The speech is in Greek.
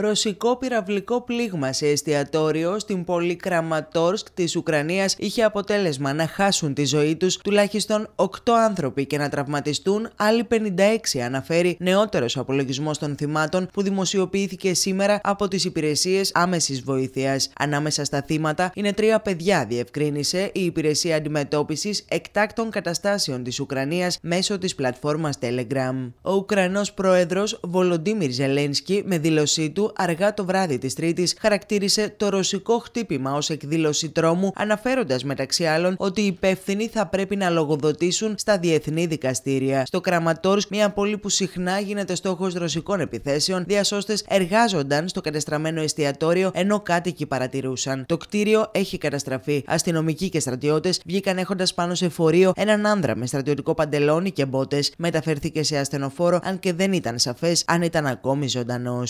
ρωσικό πυραυλικό πλήγμα σε εστιατόριο στην πόλη Κραματόρσκ της Ουκρανίας είχε αποτέλεσμα να χάσουν τη ζωή τους τουλάχιστον 8 άνθρωποι και να τραυματιστούν άλλοι 56 αναφέρει νεότερος απολογισμός των θυμάτων που δημοσιοποιήθηκε σήμερα από τις υπηρεσίες άμεσης βοήθειας. Ανάμεσα στα θύματα είναι τρία παιδιά διευκρίνησε η υπηρεσία αντιμετώπισης εκτάκτων καταστάσεων της Ουκρανίας μέσω της πλατφόρμας Telegram. Ο Ουκρανός πρόεδρος Βολοντίμιρ Ζελένσκι με δήλωσή του αργά το βράδυ της Τρίτης χαρακτήρισε το ρωσικό χτύπημα ως εκδήλωση τρόμου, αναφέροντας μεταξύ άλλων ότι οι υπεύθυνοι θα πρέπει να λογοδοτήσουν στα διεθνή δικαστήρια. Στο Κραματόρσκ, μια πόλη που συχνά γίνεται στόχος ρωσικών επιθέσεων, διασώστες εργάζονταν στο κατεστραμμένο εστιατόριο ενώ κάτοικοι παρατηρούσαν. Το κτίριο έχει καταστραφεί. Αστυνομικοί και στρατιώτες βγήκαν έχοντας πάνω σε φορείο έναν άνδρα με στρατιωτικό παντελόνι και μπότες. Μεταφέρθηκε σε ασθενοφόρο, αν και δεν ήταν σαφές αν ήταν ακόμη ζωντανός.